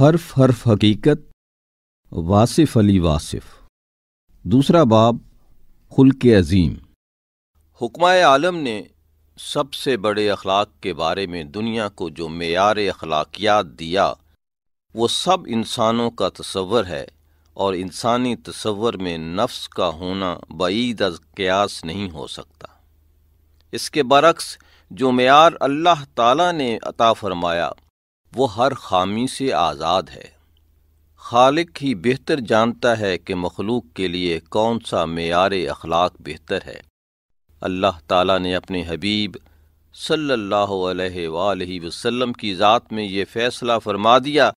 حرف حرف حقیقت واصف علی واصف دوسرا باب خلق عظیم حکمہ عالم نے سب سے بڑے اخلاق کے بارے میں دنیا کو جو معیار اخلاقیات دیا وہ سب انسانوں کا تصور ہے اور انسانی تصور میں نفس کا ہونا بعید از قیاس نہیں ہو سکتا اس کے برعکس جو معیار اللہ تعالیٰ نے عطا فرمایا وہ ہر خامی سے آزاد ہے خالق ہی بہتر جانتا ہے کہ مخلوق کے لیے کون سا معیار اخلاق بہتر ہے اللہ تعالیٰ نے اپنے حبیب صلی اللہ علیہ وآلہ وسلم کی ذات میں یہ فیصلہ فرما دیا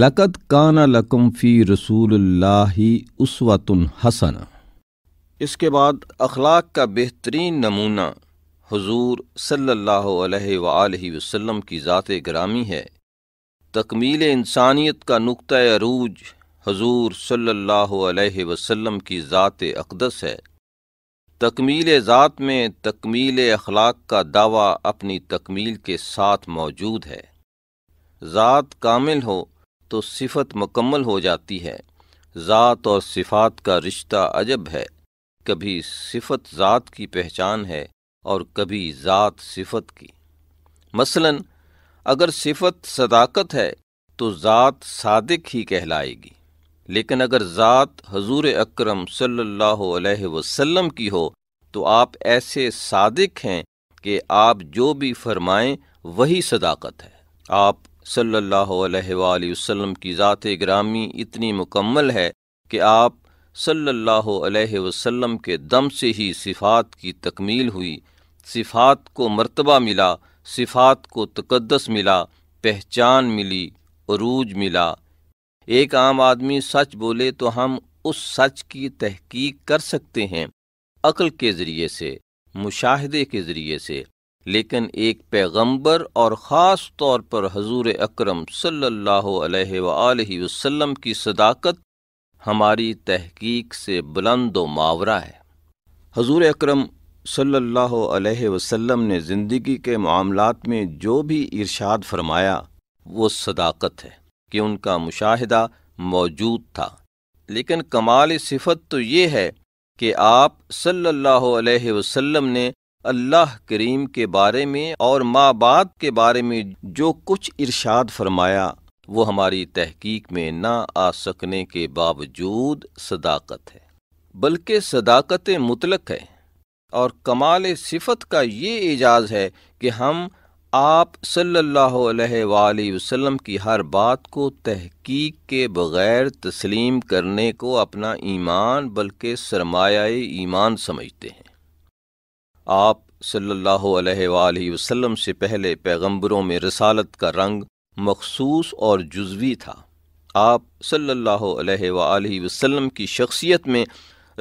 لقت کانا لکم فی رسول اللہ اسوۃ حسن اس کے بعد اخلاق کا بہترین نمونہ حضور صلی اللہ علیہ وسلم کی ذات گرامی ہے تکمیل انسانیت کا نقطۂ عروج حضور صلی اللہ علیہ وسلم کی ذات اقدس ہے تکمیل ذات میں تکمیل اخلاق کا دعویٰ اپنی تکمیل کے ساتھ موجود ہے ذات کامل ہو تو صفت مکمل ہو جاتی ہے ذات اور صفات کا رشتہ عجب ہے کبھی صفت ذات کی پہچان ہے اور کبھی ذات صفت کی مثلا اگر صفت صداقت ہے تو ذات صادق ہی کہلائے گی لیکن اگر ذات حضور اکرم صلی اللہ علیہ وسلم کی ہو تو آپ ایسے صادق ہیں کہ آپ جو بھی فرمائیں وہی صداقت ہے آپ صلی اللہ علیہ وآلہ وسلم کی ذات گرامی اتنی مکمل ہے کہ آپ صلی اللہ علیہ وسلم کے دم سے ہی صفات کی تکمیل ہوئی صفات کو مرتبہ ملا صفات کو تقدس ملا پہچان ملی عروج ملا ایک عام آدمی سچ بولے تو ہم اس سچ کی تحقیق کر سکتے ہیں عقل کے ذریعے سے مشاہدے کے ذریعے سے لیکن ایک پیغمبر اور خاص طور پر حضور اکرم صلی اللہ علیہ وسلم کی صداقت ہماری تحقیق سے بلند و ماورہ ہے حضور اکرم صلی اللہ علیہ وسلم نے زندگی کے معاملات میں جو بھی ارشاد فرمایا وہ صداقت ہے کہ ان کا مشاہدہ موجود تھا لیکن کمال صفت تو یہ ہے کہ آپ صلی اللہ علیہ وسلم نے اللہ کریم کے بارے میں اور ماں باپ کے بارے میں جو کچھ ارشاد فرمایا وہ ہماری تحقیق میں نہ آ سکنے کے باوجود صداقت ہے بلکہ صداقت مطلق ہے اور کمال صفت کا یہ اعجاز ہے کہ ہم آپ صلی اللہ علیہ وآلہ وسلم کی ہر بات کو تحقیق کے بغیر تسلیم کرنے کو اپنا ایمان بلکہ سرمایہ ایمان سمجھتے ہیں آپ صلی اللہ علیہ وآلہ وسلم سے پہلے پیغمبروں میں رسالت کا رنگ مخصوص اور جزوی تھا آپ صلی اللہ علیہ وآلہ وسلم کی شخصیت میں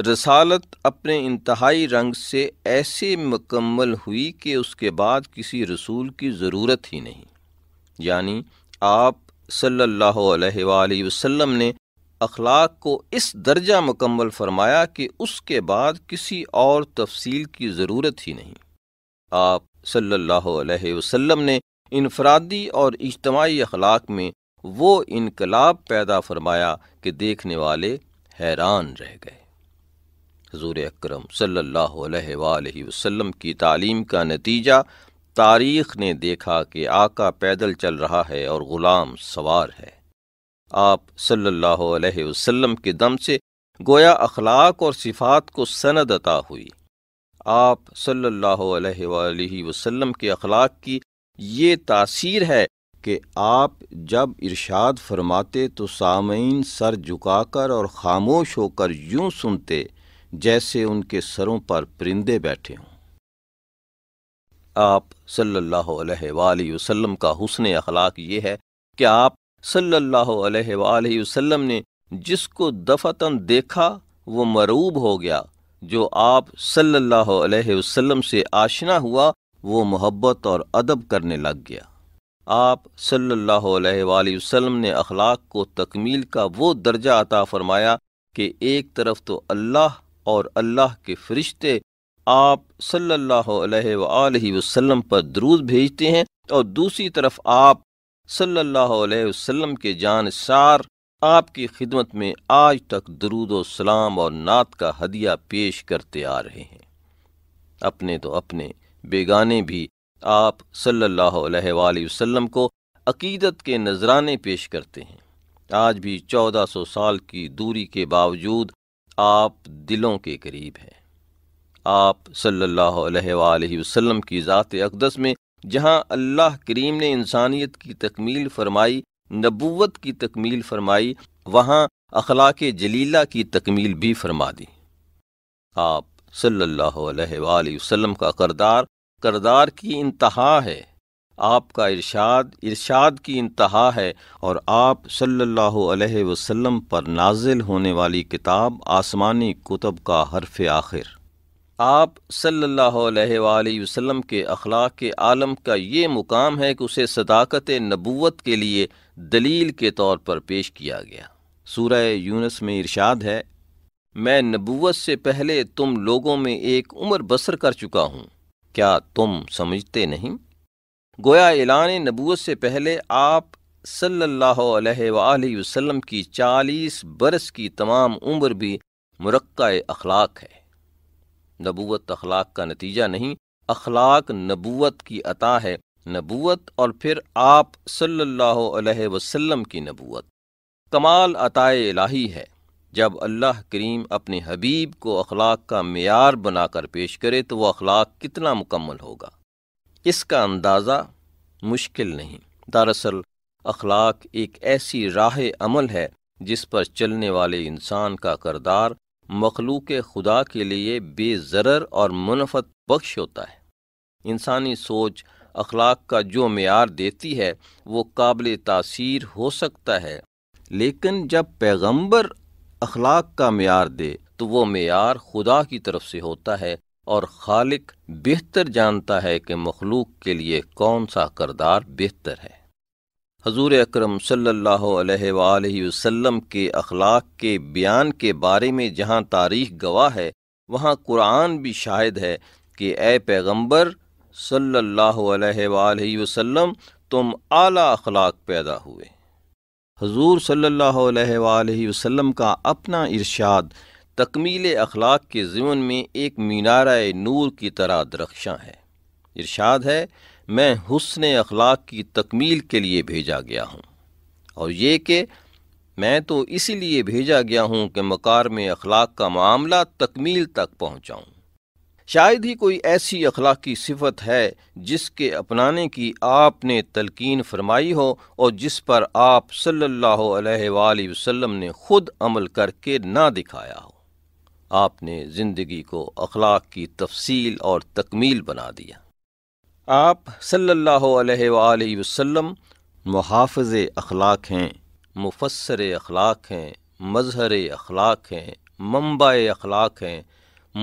رسالت اپنے انتہائی رنگ سے ایسے مکمل ہوئی کہ اس کے بعد کسی رسول کی ضرورت ہی نہیں یعنی آپ صلی اللہ علیہ وآلہ وسلم نے اخلاق کو اس درجہ مکمل فرمایا کہ اس کے بعد کسی اور تفصیل کی ضرورت ہی نہیں آپ صلی اللہ علیہ وسلم نے انفرادی اور اجتماعی اخلاق میں وہ انقلاب پیدا فرمایا کہ دیکھنے والے حیران رہ گئے حضور اکرم صلی اللہ علیہ وآلہ وسلم کی تعلیم کا نتیجہ تاریخ نے دیکھا کہ آقا پیدل چل رہا ہے اور غلام سوار ہے آپ صلی اللہ علیہ وسلم کے دم سے گویا اخلاق اور صفات کو سند عطا ہوئی آپ صلی اللہ علیہ وآلہ وسلم کے اخلاق کی یہ تاثیر ہے کہ آپ جب ارشاد فرماتے تو سامعین سر جھکا کر اور خاموش ہو کر یوں سنتے جیسے ان کے سروں پر پرندے بیٹھے ہوں آپ صلی اللہ علیہ وآلہ وسلم کا حسن اخلاق یہ ہے کہ آپ صلی اللہ علیہ وآلہ وسلم نے جس کو دفتن دیکھا وہ مروب ہو گیا جو آپ صلی اللہ علیہ وسلم سے آشنا ہوا وہ محبت اور ادب کرنے لگ گیا آپ صلی اللہ علیہ وآلہ وسلم نے اخلاق کو تکمیل کا وہ درجہ عطا فرمایا کہ ایک طرف تو اللہ اور اللہ کے فرشتے آپ صلی اللہ علیہ وآلہ وسلم پر درود بھیجتے ہیں اور دوسری طرف آپ صلی اللہ علیہ وسلم کے جان سار آپ کی خدمت میں آج تک درود و سلام اور نعت کا ہدیہ پیش کرتے آ رہے ہیں اپنے تو اپنے بیگانے بھی آپ صلی اللہ علیہ وآلہ وسلم کو عقیدت کے نذرانے پیش کرتے ہیں آج بھی چودہ سو سال کی دوری کے باوجود آپ دلوں کے قریب ہیں آپ صلی اللہ علیہ وآلہ وسلم کی ذات اقدس میں جہاں اللہ کریم نے انسانیت کی تکمیل فرمائی نبوت کی تکمیل فرمائی وہاں اخلاق جلیلہ کی تکمیل بھی فرما دی آپ صلی اللہ علیہ وآلہ وسلم کا کردار کردار کی انتہا ہے آپ کا ارشاد ارشاد کی انتہا ہے اور آپ صلی اللہ علیہ وسلم پر نازل ہونے والی کتاب آسمانی کتب کا حرف آخر آپ صلی اللہ علیہ وآلہ وسلم کے اخلاق کے عالم کا یہ مقام ہے کہ اسے صداقت نبوت کے لیے دلیل کے طور پر پیش کیا گیا سورہ یونس میں ارشاد ہے میں نبوت سے پہلے تم لوگوں میں ایک عمر بسر کر چکا ہوں کیا تم سمجھتے نہیں گویا اعلان نبوت سے پہلے آپ صلی اللہ علیہ وآلہ وسلم کی چالیس برس کی تمام عمر بھی مرقع اخلاق ہے نبوت اخلاق کا نتیجہ نہیں اخلاق نبوت کی عطا ہے نبوت اور پھر آپ صلی اللہ علیہ وسلم کی نبوت کمال عطائے الہی ہے جب اللہ کریم اپنے حبیب کو اخلاق کا معیار بنا کر پیش کرے تو وہ اخلاق کتنا مکمل ہوگا اس کا اندازہ مشکل نہیں دراصل اخلاق ایک ایسی راہ عمل ہے جس پر چلنے والے انسان کا کردار مخلوق خدا کے لیے بے ضرر اور منفت بخش ہوتا ہے انسانی سوچ اخلاق کا جو معیار دیتی ہے وہ قابل تاثیر ہو سکتا ہے لیکن جب پیغمبر اخلاق کا معیار دے تو وہ معیار خدا کی طرف سے ہوتا ہے اور خالق بہتر جانتا ہے کہ مخلوق کے لیے کون سا کردار بہتر ہے حضور اکرم صلی اللہ علیہ وآلہ وسلم کے اخلاق کے بیان کے بارے میں جہاں تاریخ گواہ ہے وہاں قرآن بھی شاہد ہے کہ اے پیغمبر صلی اللہ علیہ وآلہ وسلم تم اعلیٰ اخلاق پیدا ہوئے حضور صلی اللہ علیہ وآلہ وسلم کا اپنا ارشاد تکمیل اخلاق کے ضمن میں ایک مینارہ نور کی طرح درخشاں ہے ارشاد ہے میں حسن اخلاق کی تکمیل کے لیے بھیجا گیا ہوں اور یہ کہ میں تو اسی لیے بھیجا گیا ہوں کہ مکار میں اخلاق کا معاملہ تکمیل تک پہنچاؤں شاید ہی کوئی ایسی اخلاقی صفت ہے جس کے اپنانے کی آپ نے تلقین فرمائی ہو اور جس پر آپ صلی اللہ علیہ وآلہ وسلم نے خود عمل کر کے نہ دکھایا ہو آپ نے زندگی کو اخلاق کی تفصیل اور تکمیل بنا دیا آپ صلی اللہ علیہ وآلہ وسلم محافظ اخلاق ہیں مفسر اخلاق ہیں مظہر اخلاق ہیں منبع اخلاق ہیں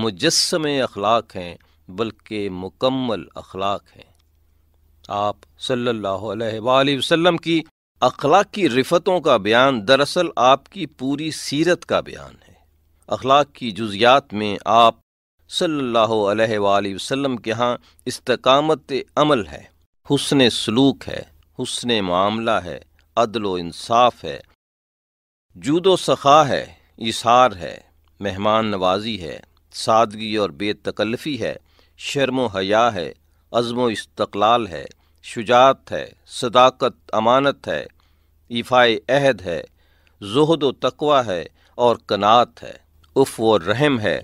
مجسم اخلاق ہیں بلکہ مکمل اخلاق ہیں آپ صلی اللہ علیہ وآلہ وسلم کی اخلاق کی رفتوں کا بیان دراصل آپ کی پوری سیرت کا بیان ہے اخلاق کی جزیات میں آپ صلی اللہ علیہ وآلہ وسلم کے ہاں استقامت عمل ہے حسن سلوک ہے حسن معاملہ ہے عدل و انصاف ہے جود و سخا ہے اثار ہے مہمان نوازی ہے سادگی اور بے تکلفی ہے شرم و حیا ہے عزم و استقلال ہے شجاعت ہے صداقت امانت ہے ایفائے عہد ہے زہد و تقوی ہے اور کنات ہے اف و رحم ہے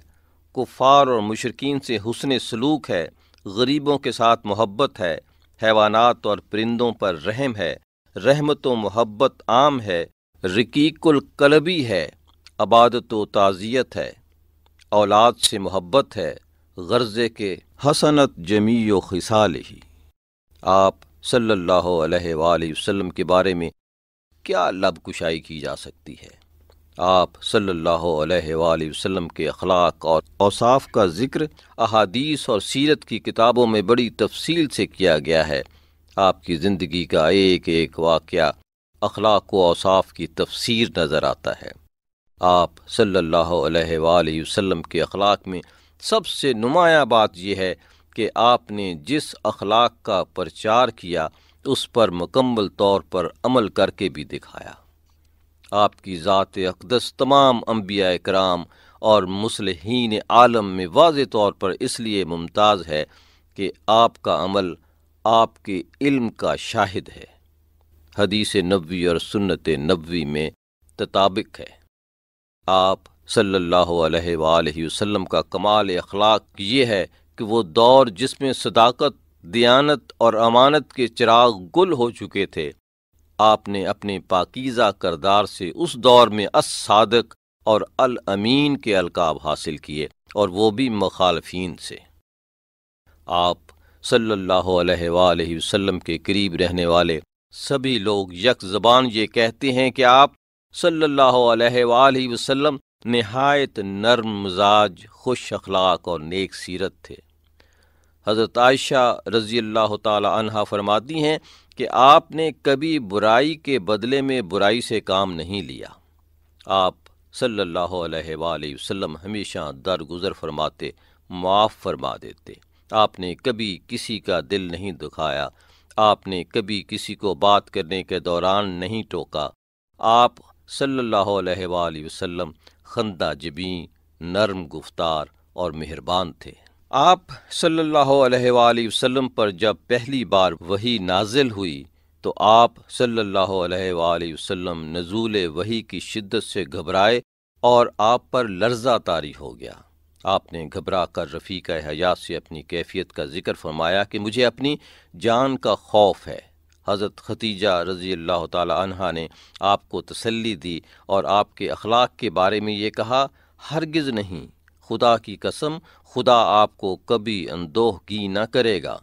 کفار اور مشرقین سے حسن سلوک ہے غریبوں کے ساتھ محبت ہے حیوانات اور پرندوں پر رحم ہے رحمت و محبت عام ہے رقیق القلبی ہے عبادت و تعزیت ہے اولاد سے محبت ہے غرضے کے حسنت جمیع و خسال ہی آپ صلی اللہ علیہ وآلہ وسلم کے بارے میں کیا لب کشائی کی جا سکتی ہے آپ صلی اللہ علیہ وآلہ وسلم کے اخلاق اور اوصاف کا ذکر احادیث اور سیرت کی کتابوں میں بڑی تفصیل سے کیا گیا ہے آپ کی زندگی کا ایک ایک واقعہ اخلاق و اوصاف کی تفسیر نظر آتا ہے آپ صلی اللہ علیہ وآلہ وسلم کے اخلاق میں سب سے نمایاں بات یہ ہے کہ آپ نے جس اخلاق کا پرچار کیا اس پر مکمل طور پر عمل کر کے بھی دکھایا آپ کی ذات اقدس تمام انبیاء کرام اور مصلحین عالم میں واضح طور پر اس لیے ممتاز ہے کہ آپ کا عمل آپ کے علم کا شاہد ہے حدیث نبوی اور سنت نبوی میں تطابق ہے آپ صلی اللہ علیہ وآلہ وسلم کا کمال اخلاق یہ ہے کہ وہ دور جس میں صداقت دیانت اور امانت کے چراغ گل ہو چکے تھے آپ نے اپنے پاکیزہ کردار سے اس دور میں الصادق اور الامین کے القاب حاصل کیے اور وہ بھی مخالفین سے آپ صلی اللہ علیہ وآلہ وسلم کے قریب رہنے والے سبھی لوگ یک زبان یہ کہتے ہیں کہ آپ صلی اللہ علیہ وآلہ وسلم نہایت نرم مزاج خوش اخلاق اور نیک سیرت تھے حضرت عائشہ رضی اللہ تعالی عنہ فرماتی ہیں کہ آپ نے کبھی برائی کے بدلے میں برائی سے کام نہیں لیا آپ صلی اللہ علیہ وآلہ وسلم ہمیشہ درگزر فرماتے معاف فرما دیتے آپ نے کبھی کسی کا دل نہیں دکھایا آپ نے کبھی کسی کو بات کرنے کے دوران نہیں ٹوکا آپ صلی اللہ علیہ وآلہ وسلم خندہ جبیں نرم گفتار اور مہربان تھے آپ صلی اللہ علیہ وآلہ وسلم پر جب پہلی بار وہی نازل ہوئی تو آپ صلی اللہ علیہ وآلہ وسلم نزول وہی کی شدت سے گھبرائے اور آپ پر لرزہ تاری ہو گیا آپ نے گھبرا کر رفیقہ حیات سے اپنی کیفیت کا ذکر فرمایا کہ مجھے اپنی جان کا خوف ہے حضرت ختیجہ رضی اللہ تعالی عنہ نے آپ کو تسلی دی اور آپ کے اخلاق کے بارے میں یہ کہا ہرگز نہیں خدا کی قسم خدا آپ کو کبھی اندوہ گی نہ کرے گا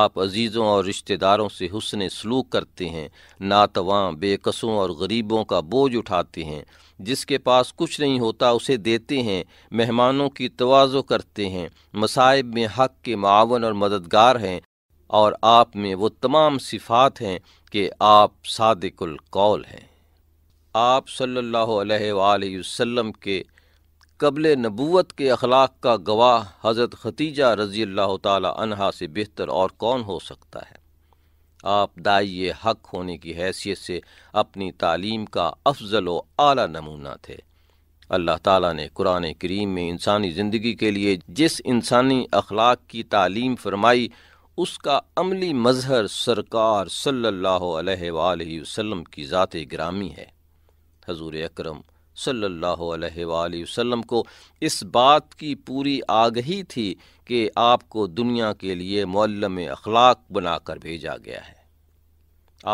آپ عزیزوں اور رشتہ داروں سے حسن سلوک کرتے ہیں ناتواں بے قصوں اور غریبوں کا بوجھ اٹھاتے ہیں جس کے پاس کچھ نہیں ہوتا اسے دیتے ہیں مہمانوں کی توازو کرتے ہیں مصائب میں حق کے معاون اور مددگار ہیں اور آپ میں وہ تمام صفات ہیں کہ آپ صادق القول ہیں آپ صلی اللہ علیہ وآلہ وسلم کے قبل نبوت کے اخلاق کا گواہ حضرت ختیجہ رضی اللہ تعالی عنہا سے بہتر اور کون ہو سکتا ہے آپ دائی حق ہونے کی حیثیت سے اپنی تعلیم کا افضل و اعلیٰ نمونہ تھے اللہ تعالیٰ نے قرآن کریم میں انسانی زندگی کے لیے جس انسانی اخلاق کی تعلیم فرمائی اس کا عملی مظہر سرکار صلی اللہ علیہ وآلہ وسلم کی ذات گرامی ہے حضور اکرم صلی اللہ علیہ وآلہ وسلم کو اس بات کی پوری آگہی تھی کہ آپ کو دنیا کے لیے معلم اخلاق بنا کر بھیجا گیا ہے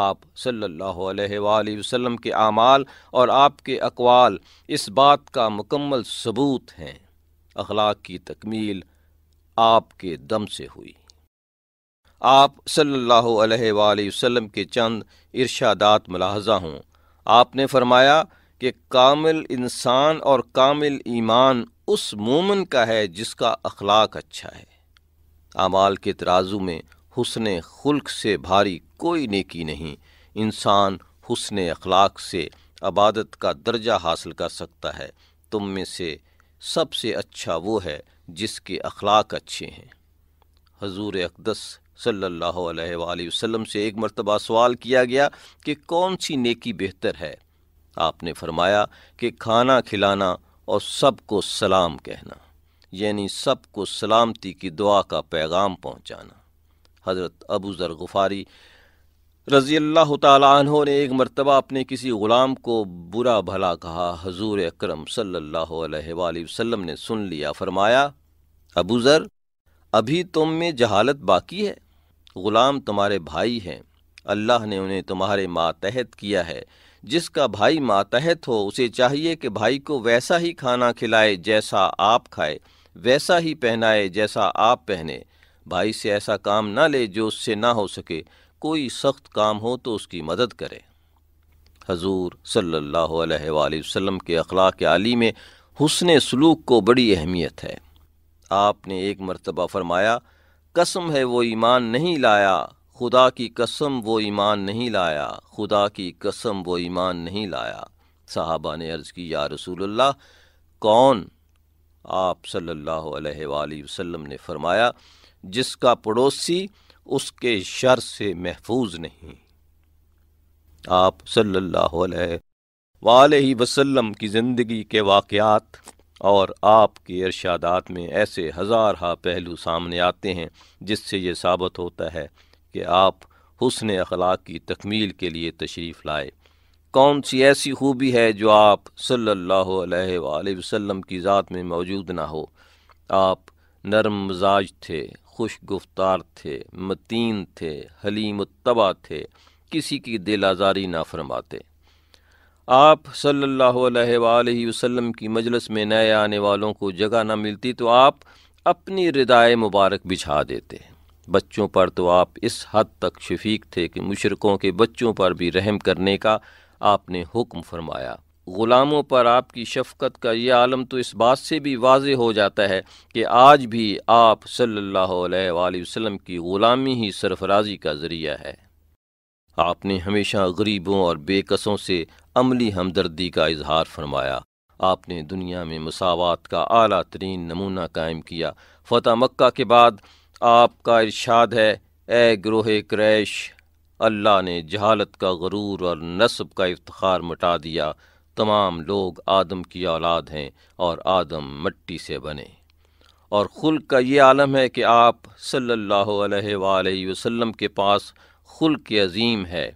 آپ صلی اللہ علیہ وآلہ وسلم کے اعمال اور آپ کے اقوال اس بات کا مکمل ثبوت ہیں اخلاق کی تکمیل آپ کے دم سے ہوئی آپ صلی اللہ علیہ وآلہ وسلم کے چند ارشادات ملاحظہ ہوں آپ نے فرمایا کہ کامل انسان اور کامل ایمان اس مومن کا ہے جس کا اخلاق اچھا ہے اعمال کے ترازو میں حسن خلق سے بھاری کوئی نیکی نہیں انسان حسن اخلاق سے عبادت کا درجہ حاصل کر سکتا ہے تم میں سے سب سے اچھا وہ ہے جس کے اخلاق اچھے ہیں حضور اقدس صلی اللہ علیہ وآلہ وسلم سے ایک مرتبہ سوال کیا گیا کہ کون سی نیکی بہتر ہے آپ نے فرمایا کہ کھانا کھلانا اور سب کو سلام کہنا یعنی سب کو سلامتی کی دعا کا پیغام پہنچانا حضرت ابو ذر غفاری رضی اللہ تعالیٰ عنہ نے ایک مرتبہ اپنے کسی غلام کو برا بھلا کہا حضور اکرم صلی اللہ علیہ وآلہ وسلم نے سن لیا فرمایا ابو ذر ابھی تم میں جہالت باقی ہے غلام تمہارے بھائی ہیں اللہ نے انہیں تمہارے ماتحت کیا ہے جس کا بھائی ماتحت ہو اسے چاہیے کہ بھائی کو ویسا ہی کھانا کھلائے جیسا آپ کھائے ویسا ہی پہنائے جیسا آپ پہنے بھائی سے ایسا کام نہ لے جو اس سے نہ ہو سکے کوئی سخت کام ہو تو اس کی مدد کرے حضور صلی اللہ علیہ وآلہ وسلم کے اخلاق عالی میں حسن سلوک کو بڑی اہمیت ہے آپ نے ایک مرتبہ فرمایا قسم ہے وہ ایمان نہیں لایا خدا کی قسم وہ ایمان نہیں لایا خدا کی قسم وہ ایمان نہیں لایا صحابہ نے عرض کی یا رسول اللہ کون آپ صلی اللہ علیہ وآلہ وسلم نے فرمایا جس کا پڑوسی اس کے شر سے محفوظ نہیں آپ صلی اللہ علیہ وآلہ وسلم کی زندگی کے واقعات اور آپ کے ارشادات میں ایسے ہزارہ پہلو سامنے آتے ہیں جس سے یہ ثابت ہوتا ہے کہ آپ حسن اخلاق کی تکمیل کے لیے تشریف لائے کون سی ایسی خوبی ہے جو آپ صلی اللہ علیہ وآلہ وسلم کی ذات میں موجود نہ ہو آپ نرم مزاج تھے خوش گفتار تھے متین تھے حلیم التبا تھے کسی کی دل آزاری نہ فرماتے آپ صلی اللہ علیہ وآلہ وسلم کی مجلس میں نئے آنے والوں کو جگہ نہ ملتی تو آپ اپنی ردائے مبارک بچھا دیتے بچوں پر تو آپ اس حد تک شفیق تھے کہ مشرقوں کے بچوں پر بھی رحم کرنے کا آپ نے حکم فرمایا غلاموں پر آپ کی شفقت کا یہ عالم تو اس بات سے بھی واضح ہو جاتا ہے کہ آج بھی آپ صلی اللہ علیہ وآلہ وسلم کی غلامی ہی سرفرازی کا ذریعہ ہے آپ نے ہمیشہ غریبوں اور بے قصوں سے عملی ہمدردی کا اظہار فرمایا آپ نے دنیا میں مساوات کا اعلیٰ ترین نمونہ قائم کیا فتح مکہ کے بعد آپ کا ارشاد ہے اے گروہ کریش اللہ نے جہالت کا غرور اور نصب کا افتخار مٹا دیا تمام لوگ آدم کی اولاد ہیں اور آدم مٹی سے بنے اور خلق کا یہ عالم ہے کہ آپ صلی اللہ علیہ وآلہ وسلم کے پاس خلق عظیم ہے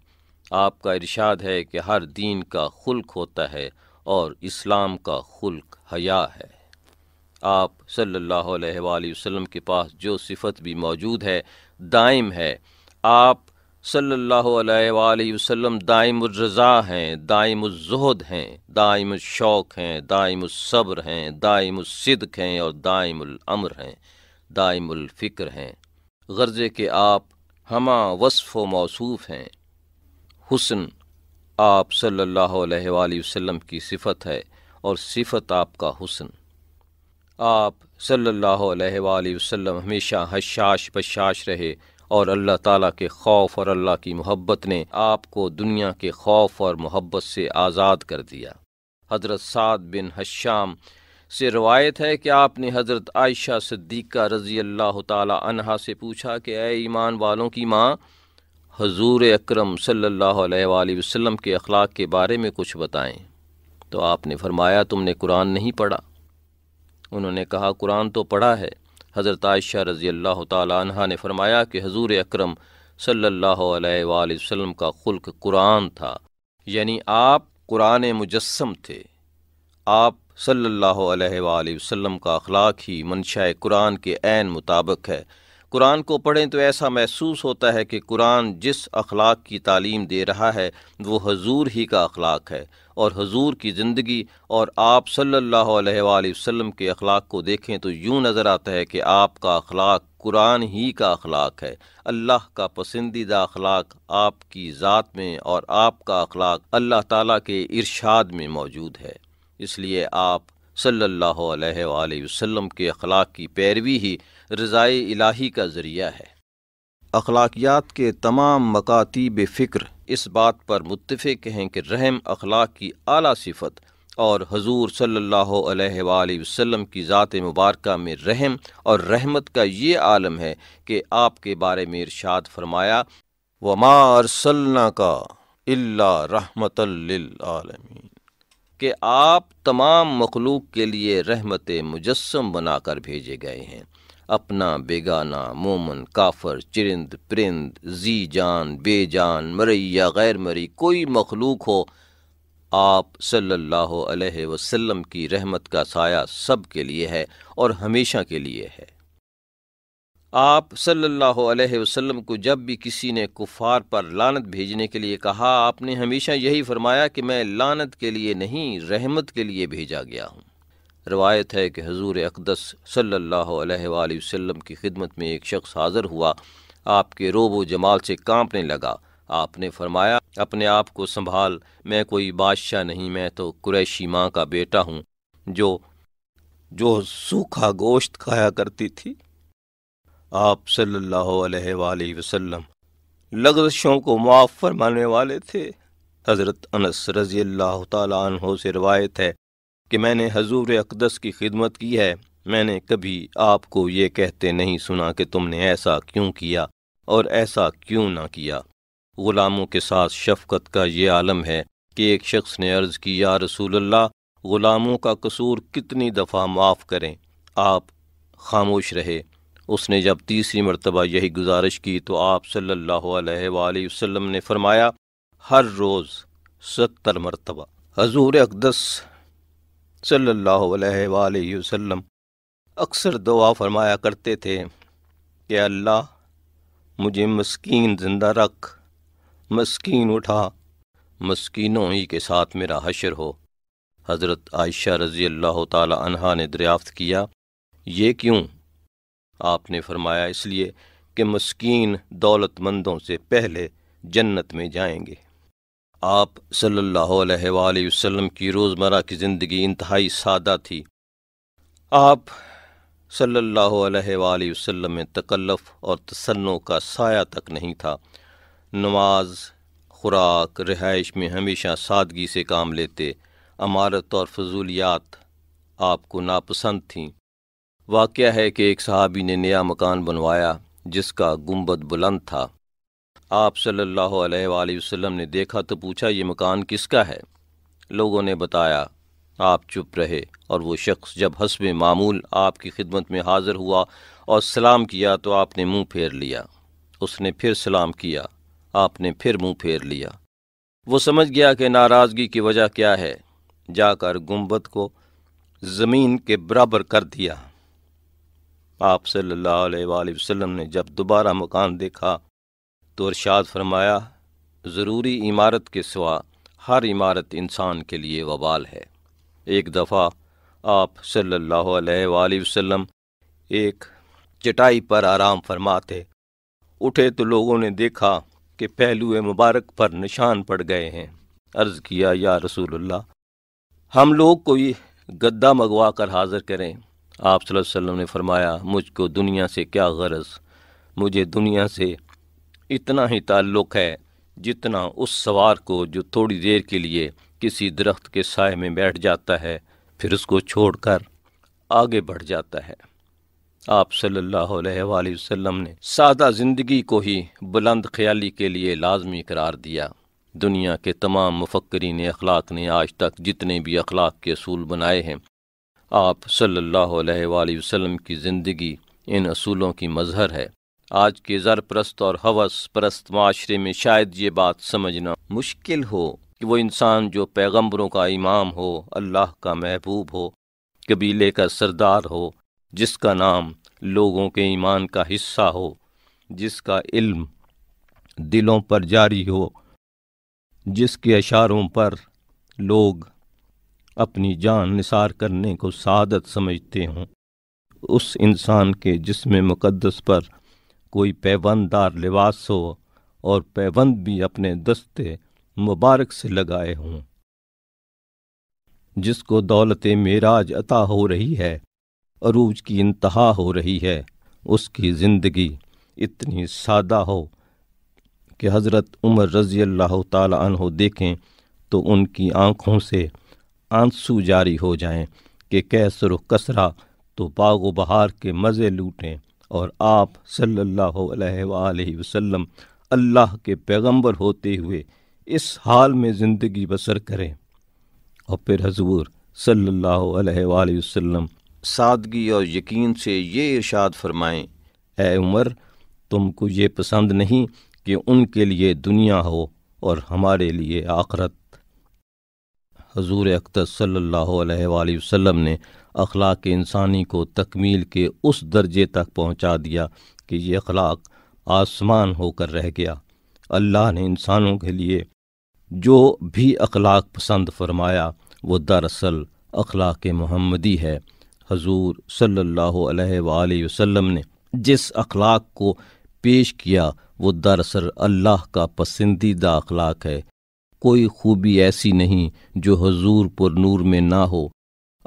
آپ کا ارشاد ہے کہ ہر دین کا خلق ہوتا ہے اور اسلام کا خلق حیا ہے آپ صلی اللہ علیہ وآلہ وسلم کے پاس جو صفت بھی موجود ہے دائم ہے آپ صلی اللہ علیہ وآلہ وسلم دائم الرضا ہیں دائم الزہد ہیں دائم الشوق ہیں دائم الصبر ہیں دائم الصدق ہیں اور دائم الامر ہیں دائم الفکر ہیں غرضے کے آپ ہمہ وصف و موصوف ہیں حسن آپ صلی اللہ علیہ وآلہ وسلم کی صفت ہے اور صفت آپ کا حسن آپ صلی اللہ علیہ وآلہ وسلم ہمیشہ حشاش بشاش رہے اور اللہ تعالیٰ کے خوف اور اللہ کی محبت نے آپ کو دنیا کے خوف اور محبت سے آزاد کر دیا حضرت سعد بن حشام سے روایت ہے کہ آپ نے حضرت عائشہ صدیقہ رضی اللہ تعالیٰ عنہا سے پوچھا کہ اے ایمان والوں کی ماں حضور اکرم صلی اللہ علیہ وآلہ وسلم کے اخلاق کے بارے میں کچھ بتائیں تو آپ نے فرمایا تم نے قرآن نہیں پڑھا انہوں نے کہا قرآن تو پڑھا ہے حضرت عائشہ رضی اللہ تعالیٰ عنہ نے فرمایا کہ حضور اکرم صلی اللہ علیہ وآلہ وسلم کا خلق قرآن تھا یعنی آپ قرآن مجسم تھے آپ صلی اللہ علیہ وآلہ وسلم کا اخلاق ہی منشاء قرآن کے عین مطابق ہے قرآن کو پڑھیں تو ایسا محسوس ہوتا ہے کہ قرآن جس اخلاق کی تعلیم دے رہا ہے وہ حضور ہی کا اخلاق ہے اور حضور کی زندگی اور آپ صلی اللہ علیہ وآلہ وسلم کے اخلاق کو دیکھیں تو یوں نظر آتا ہے کہ آپ کا اخلاق قرآن ہی کا اخلاق ہے اللہ کا پسندیدہ اخلاق آپ کی ذات میں اور آپ کا اخلاق اللہ تعالیٰ کے ارشاد میں موجود ہے اس لیے آپ صلی اللہ علیہ وآلہ وسلم کے اخلاق کی پیروی ہی رضائے الہی کا ذریعہ ہے اخلاقیات کے تمام مکاتیب فکر اس بات پر متفق ہیں کہ رحم اخلاق کی اعلیٰ صفت اور حضور صلی اللہ علیہ وآلہ وسلم کی ذات مبارکہ میں رحم اور رحمت کا یہ عالم ہے کہ آپ کے بارے میں ارشاد فرمایا وما ارسلنا کا اللہ رحمت للعالمین کہ آپ تمام مخلوق کے لیے رحمت مجسم بنا کر بھیجے گئے ہیں اپنا بیگانہ مومن کافر چرند پرند زی جان بے جان مری یا غیر مری کوئی مخلوق ہو آپ صلی اللہ علیہ وسلم کی رحمت کا سایہ سب کے لیے ہے اور ہمیشہ کے لیے ہے آپ صلی اللہ علیہ وسلم کو جب بھی کسی نے کفار پر لانت بھیجنے کے لیے کہا آپ نے ہمیشہ یہی فرمایا کہ میں لانت کے لیے نہیں رحمت کے لیے بھیجا گیا ہوں روایت ہے کہ حضور اقدس صلی اللہ علیہ وآلہ وسلم کی خدمت میں ایک شخص حاضر ہوا آپ کے روب و جمال سے کانپنے لگا آپ نے فرمایا اپنے آپ کو سنبھال میں کوئی بادشاہ نہیں میں تو قریشی ماں کا بیٹا ہوں جو جو سوکھا گوشت کھایا کرتی تھی آپ صلی اللہ علیہ وآلہ وسلم لغزشوں کو معاف فرمانے والے تھے حضرت انس رضی اللہ تعالیٰ عنہ سے روایت ہے کہ میں نے حضور اقدس کی خدمت کی ہے میں نے کبھی آپ کو یہ کہتے نہیں سنا کہ تم نے ایسا کیوں کیا اور ایسا کیوں نہ کیا غلاموں کے ساتھ شفقت کا یہ عالم ہے کہ ایک شخص نے عرض کی یا رسول اللہ غلاموں کا قصور کتنی دفعہ معاف کریں آپ خاموش رہے اس نے جب تیسری مرتبہ یہی گزارش کی تو آپ صلی اللہ علیہ وآلہ وسلم نے فرمایا ہر روز ستر مرتبہ حضور اقدس صلی اللہ علیہ وآلہ وسلم اکثر دعا فرمایا کرتے تھے کہ اللہ مجھے مسکین زندہ رکھ مسکین اٹھا مسکینوں ہی کے ساتھ میرا حشر ہو حضرت عائشہ رضی اللہ تعالی عنہ نے دریافت کیا یہ کیوں آپ نے فرمایا اس لیے کہ مسکین دولت مندوں سے پہلے جنت میں جائیں گے آپ صلی اللہ علیہ وآلہ وسلم کی روزمرہ کی زندگی انتہائی سادہ تھی آپ صلی اللہ علیہ وآلہ وسلم میں تکلف اور تسنو کا سایہ تک نہیں تھا نماز خوراک رہائش میں ہمیشہ سادگی سے کام لیتے امارت اور فضولیات آپ کو ناپسند تھیں واقعہ ہے کہ ایک صحابی نے نیا مکان بنوایا جس کا گنبد بلند تھا آپ صلی اللہ علیہ وآلہ وسلم نے دیکھا تو پوچھا یہ مکان کس کا ہے لوگوں نے بتایا آپ چپ رہے اور وہ شخص جب حسب معمول آپ کی خدمت میں حاضر ہوا اور سلام کیا تو آپ نے منہ پھیر لیا اس نے پھر سلام کیا آپ نے پھر منہ پھیر لیا وہ سمجھ گیا کہ ناراضگی کی وجہ کیا ہے جا کر گنبد کو زمین کے برابر کر دیا آپ صلی اللہ علیہ وآلہ وسلم نے جب دوبارہ مکان دیکھا تو ارشاد فرمایا ضروری عمارت کے سوا ہر عمارت انسان کے لیے وبال ہے ایک دفعہ آپ صلی اللہ علیہ وآلہ وسلم ایک چٹائی پر آرام فرماتے اٹھے تو لوگوں نے دیکھا کہ پہلو مبارک پر نشان پڑ گئے ہیں عرض کیا یا رسول اللہ ہم لوگ کوئی گدا منگوا کر حاضر کریں آپ صلی اللہ علیہ وسلم نے فرمایا مجھ کو دنیا سے کیا غرض مجھے دنیا سے اتنا ہی تعلق ہے جتنا اس سوار کو جو تھوڑی دیر کے لیے کسی درخت کے سائے میں بیٹھ جاتا ہے پھر اس کو چھوڑ کر آگے بڑھ جاتا ہے آپ صلی اللہ علیہ وآلہ وسلم نے سادہ زندگی کو ہی بلند خیالی کے لیے لازمی قرار دیا دنیا کے تمام مفکرین اخلاق نے آج تک جتنے بھی اخلاق کے اصول بنائے ہیں آپ صلی اللہ علیہ وآلہ وسلم کی زندگی ان اصولوں کی مظہر ہے آج کے زر پرست اور حوث پرست معاشرے میں شاید یہ بات سمجھنا مشکل ہو کہ وہ انسان جو پیغمبروں کا امام ہو اللہ کا محبوب ہو قبیلے کا سردار ہو جس کا نام لوگوں کے ایمان کا حصہ ہو جس کا علم دلوں پر جاری ہو جس کے اشاروں پر لوگ اپنی جان نثار کرنے کو سعادت سمجھتے ہوں اس انسان کے جسم مقدس پر کوئی پیوند دار لباس ہو اور پیوند بھی اپنے دستے مبارک سے لگائے ہوں جس کو دولت معراج عطا ہو رہی ہے عروج کی انتہا ہو رہی ہے اس کی زندگی اتنی سادہ ہو کہ حضرت عمر رضی اللہ تعالیٰ عنہ دیکھیں تو ان کی آنکھوں سے آنسو جاری ہو جائیں کہ کیسر و کسرا تو باغ و بہار کے مزے لوٹیں اور آپ صلی اللہ علیہ وآلہ وسلم اللہ کے پیغمبر ہوتے ہوئے اس حال میں زندگی بسر کریں اور پھر حضور صلی اللہ علیہ وسلم سادگی اور یقین سے یہ ارشاد فرمائیں اے عمر تم کو یہ پسند نہیں کہ ان کے لیے دنیا ہو اور ہمارے لیے آخرت حضور اقدس صلی اللہ علیہ وآلہ وسلم نے اخلاق انسانی کو تکمیل کے اس درجے تک پہنچا دیا کہ یہ اخلاق آسمان ہو کر رہ گیا اللہ نے انسانوں کے لیے جو بھی اخلاق پسند فرمایا وہ دراصل اخلاق محمدی ہے حضور صلی اللہ علیہ وآلہ وسلم نے جس اخلاق کو پیش کیا وہ دراصل اللہ کا پسندیدہ اخلاق ہے کوئی خوبی ایسی نہیں جو حضور پر نور میں نہ ہو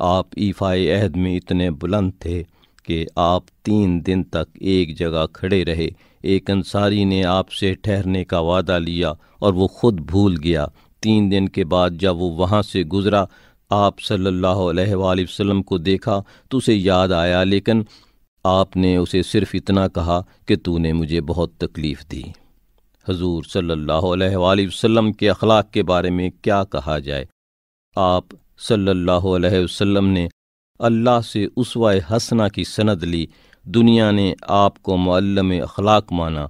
آپ ایفائے عہد میں اتنے بلند تھے کہ آپ تین دن تک ایک جگہ کھڑے رہے ایک انصاری نے آپ سے ٹھہرنے کا وعدہ لیا اور وہ خود بھول گیا تین دن کے بعد جب وہ وہاں سے گزرا آپ صلی اللہ علیہ وآلہ وسلم کو دیکھا تو اسے یاد آیا لیکن آپ نے اسے صرف اتنا کہا کہ تو نے مجھے بہت تکلیف دی حضور صلی اللہ علیہ وآلہ وسلم کے اخلاق کے بارے میں کیا کہا جائے آپ صلی اللہ علیہ وسلم نے اللہ سے اسوہ حسنہ کی سند لی دنیا نے آپ کو معلم اخلاق مانا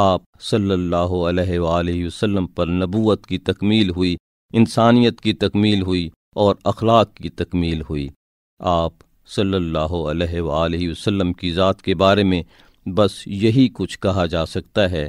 آپ صلی اللہ علیہ وآلہ وسلم پر نبوت کی تکمیل ہوئی انسانیت کی تکمیل ہوئی اور اخلاق کی تکمیل ہوئی آپ صلی اللہ علیہ وآلہ وسلم کی ذات کے بارے میں بس یہی کچھ کہا جا سکتا ہے